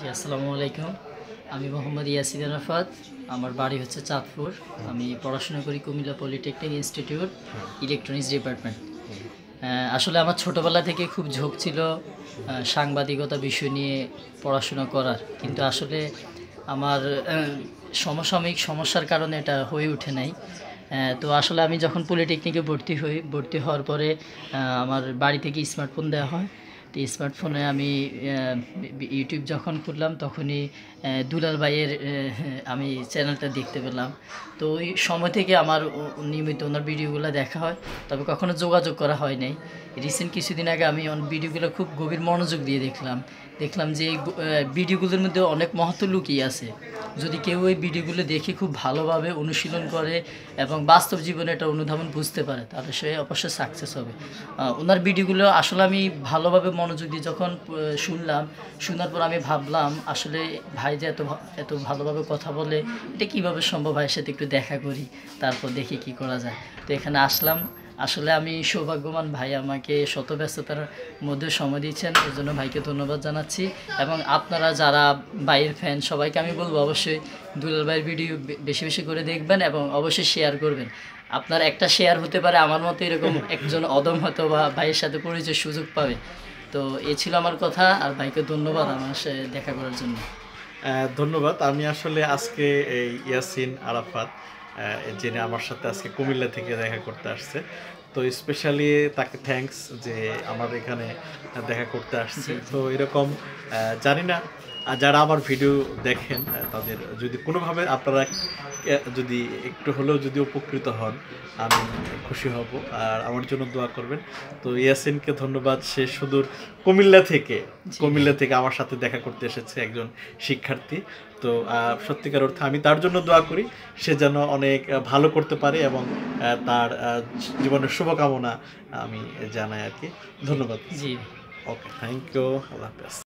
জি আসসালামু আলাইকুম আমি মোহাম্মদ ইয়াসিদ আরাফাত আমার বাড়ি হচ্ছে চাঁদপুর আমি পড়াশোনা করি Comilla polytechnic institute electronics department আসলে আমার ছোটবেলা থেকে খুব ঝোঁক ছিল সাংবাদিকতা বিষয় নিয়ে পড়াশোনা করার কিন্তু আসলে আমার সমসাময়িক সমস্যার কারণে এটা হয়ে ওঠে নাই তো আসলে আমি যখন পলিটেকনিকে ভর্তি হই ভর্তি হওয়ার পরে আমার বাড়ি থেকে স্মার্টফোন দেওয়া হয় তো স্মার্টফোনে আমি ইউটিউব যখন খুললাম তখনই দুলাল ভাইয়ের আমি চ্যানেলটা দেখতে পেলাম তো ওই সময় থেকে আমার নিয়মিত ওনার ভিডিওগুলো দেখা হয় তবে কখনো যোগাযোগ করা হয় নাই রিসেন্ট কিছুদিন আগে আমি ভিডিওগুলো খুব গভীর মনোযোগ দিয়ে দেখলাম দেখলাম যে ভিডিওগুলোর মধ্যে অনেক মহত্ব লুকিয়ে আছে যদি কেউ এই ভিডিওগুলো দেখে খুব ভালোভাবে অনুশীলন করে এবং বাস্তব জীবনে এটা অনুধাবন বুঝতে পারে তাহলে সে অবশ্যই সাকসেস হবে ওনার ভিডিওগুলো আসলে আমি ভালোভাবে মনোযোগ দিয়ে যখন শুনলাম শোনার পর আমি ভাবলাম আসলে ভাই যে এত এত ভালোভাবে কথা বলে এটা কীভাবে সম্ভব ভাইয়ের সাথে একটু দেখা করি তারপর দেখি কি করা যায় তো এখানে আসলাম আসলে আমি সৌভাগ্যবান ভাই আমাকে শত ব্যস্ততার মধ্যে সময় দিয়েছেন এর জন্য ভাইকে ধন্যবাদ জানাচ্ছি এবং আপনারা যারা ভাইয়ের ফ্যান সবাইকে আমি বলবো অবশ্যই দুলাল ভাইয়ের ভিডিও বেশি বেশি করে দেখবেন এবং অবশ্যই শেয়ার করবেন আপনার একটা শেয়ার হতে পারে আমার মতো এরকম একজন অদম হয়তো বা ভাইয়ের সাথে পরিচয় সুযোগ পাবে তো এ ছিল আমার কথা আর ভাইকে ধন্যবাদ আমার সাথে দেখা করার জন্য ধন্যবাদ আমি আসলে আজকে এই ইয়াসিন আরাফাত যিনি আমার সাথে আজকে কুমিল্লা থেকে দেখা করতে আসছে তো স্পেশালি তাকে থ্যাংকস যে আমার এখানে দেখা করতে আসছে তো এরকম জানি না আর যারা আমার ভিডিও দেখেন তাদের যদি কোনোভাবে আপনারা যদি একটু হলেও যদি উপকৃত হন আমি খুশি হব আর আমার জন্য দোয়া করবেন তো ইয়াসিনকে ধন্যবাদ সে সুদূর কুমিল্লা থেকে কুমিল্লা থেকে আমার সাথে দেখা করতে এসেছে একজন শিক্ষার্থী তো সত্যিকার অর্থে আমি তার জন্য দোয়া করি সে যেন অনেক ভালো করতে পারে এবং তার জীবনের শুভকামনা আমি জানাই আর কি ধন্যবাদ জি ওকে থ্যাংক ইউ আল্লাহ হাফেজ